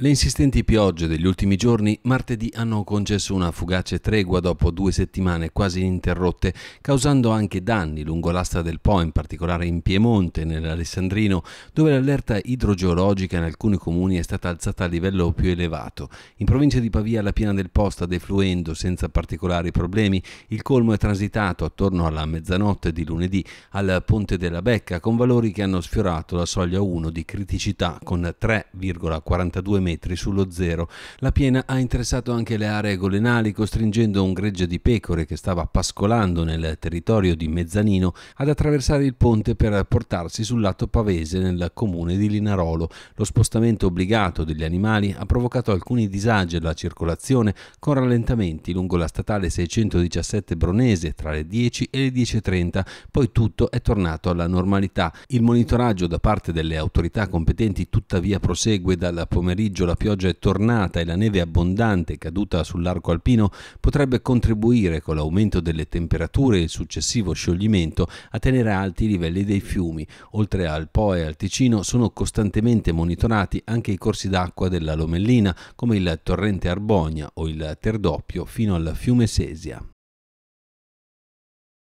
Le insistenti piogge degli ultimi giorni martedì hanno concesso una fugace tregua dopo due settimane quasi interrotte, causando anche danni lungo l'asta del Po, in particolare in Piemonte, nell'Alessandrino, dove l'allerta idrogeologica in alcuni comuni è stata alzata a livello più elevato. In provincia di Pavia la piana del Po sta defluendo senza particolari problemi, il colmo è transitato attorno alla mezzanotte di lunedì al Ponte della Becca con valori che hanno sfiorato la soglia 1 di criticità con 3,42 metri metri sullo zero. La piena ha interessato anche le aree golenali, costringendo un greggio di pecore che stava pascolando nel territorio di Mezzanino ad attraversare il ponte per portarsi sul lato pavese nel comune di Linarolo. Lo spostamento obbligato degli animali ha provocato alcuni disagi alla circolazione, con rallentamenti lungo la statale 617 Bronese tra le 10 e le 10.30, poi tutto è tornato alla normalità. Il monitoraggio da parte delle autorità competenti tuttavia prosegue dal pomeriggio maggio la pioggia è tornata e la neve abbondante caduta sull'arco alpino potrebbe contribuire con l'aumento delle temperature e il successivo scioglimento a tenere alti i livelli dei fiumi. Oltre al Po e al Ticino sono costantemente monitorati anche i corsi d'acqua della Lomellina come il torrente Arbogna o il Terdoppio fino al fiume Sesia.